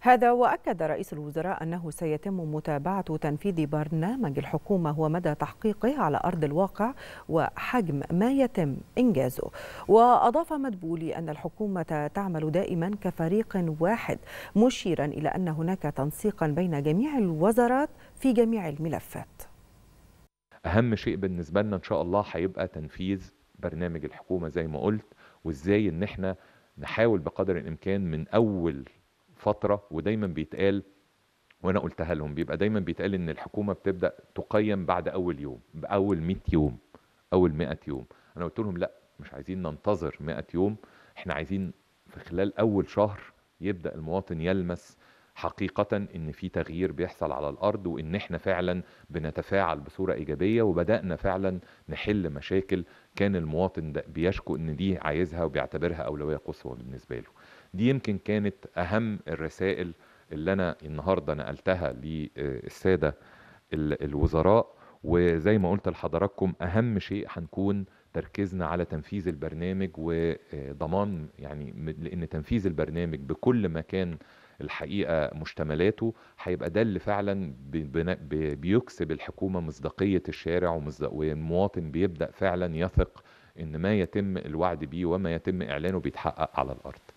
هذا وأكد رئيس الوزراء أنه سيتم متابعة تنفيذ برنامج الحكومة ومدى تحقيقه على أرض الواقع وحجم ما يتم إنجازه وأضاف مدبولي أن الحكومة تعمل دائما كفريق واحد مشيرا إلى أن هناك تنسيقا بين جميع الوزارات في جميع الملفات أهم شيء بالنسبة لنا إن شاء الله هيبقى تنفيذ برنامج الحكومة زي ما قلت وإزاي إن إحنا نحاول بقدر الإمكان من أول فتره ودايما بيتقال وانا قلتها لهم بيبقى دايما بيتقال ان الحكومه بتبدا تقيم بعد اول يوم باول 100 يوم اول 100 يوم انا قلت لهم لا مش عايزين ننتظر 100 يوم احنا عايزين في خلال اول شهر يبدا المواطن يلمس حقيقة إن في تغيير بيحصل على الأرض وإن إحنا فعلا بنتفاعل بصورة إيجابية وبدأنا فعلا نحل مشاكل كان المواطن ده بيشكو إن دي عايزها وبيعتبرها أولوية قصوى بالنسبة له دي يمكن كانت أهم الرسائل اللي أنا النهاردة نقلتها للسادة الوزراء وزي ما قلت لحضراتكم أهم شيء هنكون تركيزنا على تنفيذ البرنامج وضمان آه، يعني لان تنفيذ البرنامج بكل ما كان الحقيقه مشتملاته هيبقى ده اللي فعلا بيكسب الحكومه مصداقيه الشارع والمواطن بيبدا فعلا يثق ان ما يتم الوعد بيه وما يتم اعلانه بيتحقق على الارض